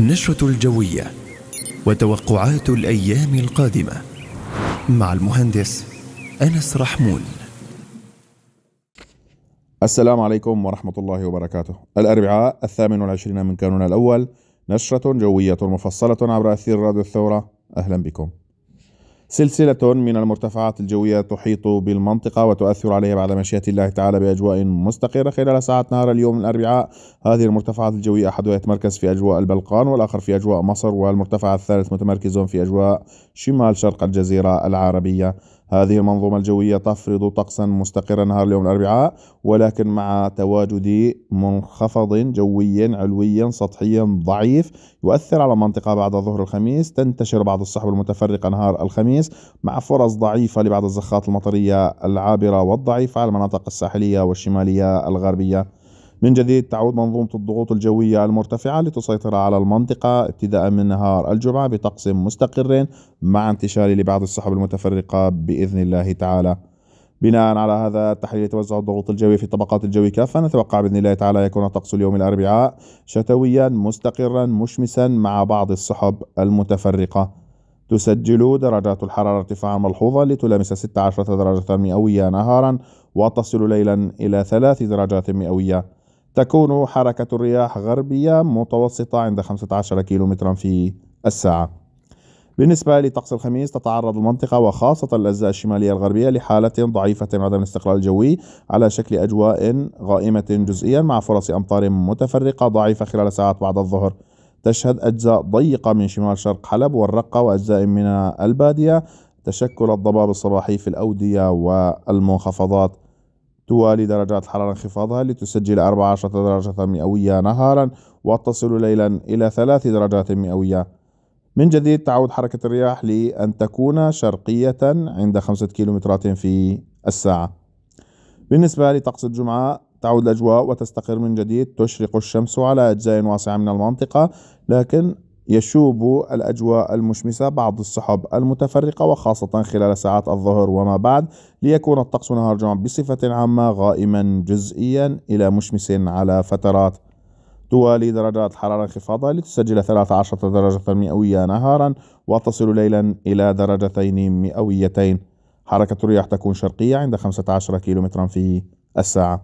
النشرة الجوية وتوقعات الأيام القادمة مع المهندس أنس رحمون السلام عليكم ورحمة الله وبركاته الأربعاء الثامن والعشرين من كانون الأول نشرة جوية مفصلة عبر أثير راديو الثورة أهلا بكم سلسلة من المرتفعات الجوية تحيط بالمنطقة وتؤثر عليها بعد مشيئة الله تعالى بأجواء مستقرة خلال ساعات نهار اليوم الأربعاء هذه المرتفعات الجوية أحدها يتمركز في أجواء البلقان والآخر في أجواء مصر والمرتفع الثالث متمركز في أجواء شمال شرق الجزيرة العربية هذه المنظومة الجوية تفرض طقسا مستقرا نهار اليوم الأربعاء ولكن مع تواجد منخفض جوي علوي سطحي ضعيف يؤثر على المنطقة بعد ظهر الخميس تنتشر بعض السحب المتفرقة نهار الخميس مع فرص ضعيفة لبعض الزخات المطرية العابرة والضعيفة على المناطق الساحلية والشمالية الغربية من جديد تعود منظومة الضغوط الجوية المرتفعة لتسيطر على المنطقة ابتداء من نهار الجمعة بطقس مستقر مع انتشار لبعض السحب المتفرقة بإذن الله تعالى بناء على هذا التحليل توزع الضغوط الجوي في طبقات الجو كافة نتوقع بإذن الله تعالى يكون طقس اليوم الأربعاء شتويا مستقرا مشمسا مع بعض السحب المتفرقة تسجل درجات الحرارة ارتفاعا ملحوظا لتلامس 16 درجة مئوية نهارا وتصل ليلا إلى 3 درجات مئوية تكون حركة الرياح غربية متوسطة عند 15 كيلومترا في الساعة بالنسبة لطقس الخميس تتعرض المنطقة وخاصة الأجزاء الشمالية الغربية لحالة ضعيفة عدم الاستقرار الجوي على شكل أجواء غائمة جزئيا مع فرص أمطار متفرقة ضعيفة خلال ساعات بعد الظهر تشهد أجزاء ضيقة من شمال شرق حلب والرقة وأجزاء من البادية تشكل الضباب الصباحي في الأودية والمنخفضات توالي درجات الحرارة انخفاضها لتسجل 14 درجة مئوية نهارا وتصل ليلا إلى 3 درجات مئوية من جديد تعود حركة الرياح لأن تكون شرقية عند 5 كيلومترات في الساعة بالنسبة لطقس الجمعة تعود الأجواء وتستقر من جديد تشرق الشمس على أجزاء واسعة من المنطقة لكن يشوب الأجواء المشمسة بعض السحب المتفرقة وخاصة خلال ساعات الظهر وما بعد ليكون الطقس نهار الجمعة بصفة عامة غائما جزئيا إلى مشمس على فترات توالي درجات الحرارة انخفاضة لتسجل 13 درجة مئوية نهارا وتصل ليلا إلى درجتين مئويتين حركة الرياح تكون شرقية عند 15 كيلومترا في الساعة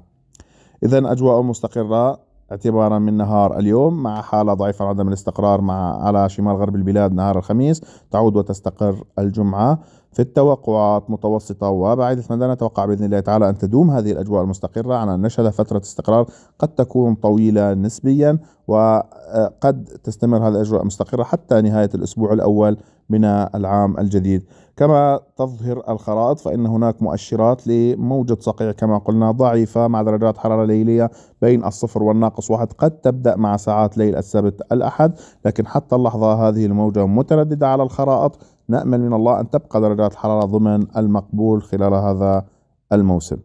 إذا أجواء مستقرة اعتبارا من نهار اليوم مع حالة ضعيفة عدم الاستقرار مع على شمال غرب البلاد نهار الخميس تعود وتستقر الجمعة في التوقعات متوسطة وبعيدة المدى نتوقع بإذن الله تعالى أن تدوم هذه الأجواء المستقرة على أن نشهد فترة استقرار قد تكون طويلة نسبيا وقد تستمر هذه الأجواء المستقرة حتى نهاية الأسبوع الأول من العام الجديد كما تظهر الخرائط فإن هناك مؤشرات لموجة صقيع كما قلنا ضعيفة مع درجات حرارة ليلية بين الصفر والناقص واحد قد تبدأ مع ساعات ليل السبت الأحد لكن حتى اللحظة هذه الموجة مترددة على الخرائط نأمل من الله أن تبقى درجات الحرارة ضمن المقبول خلال هذا الموسم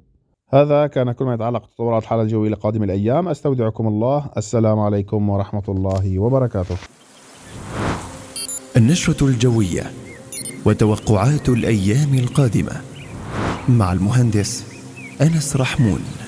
هذا كان كل ما يتعلق بتطورات الحالة الجوية لقادم الأيام أستودعكم الله السلام عليكم ورحمة الله وبركاته النشرة الجوية وتوقعات الأيام القادمة مع المهندس أنس رحمون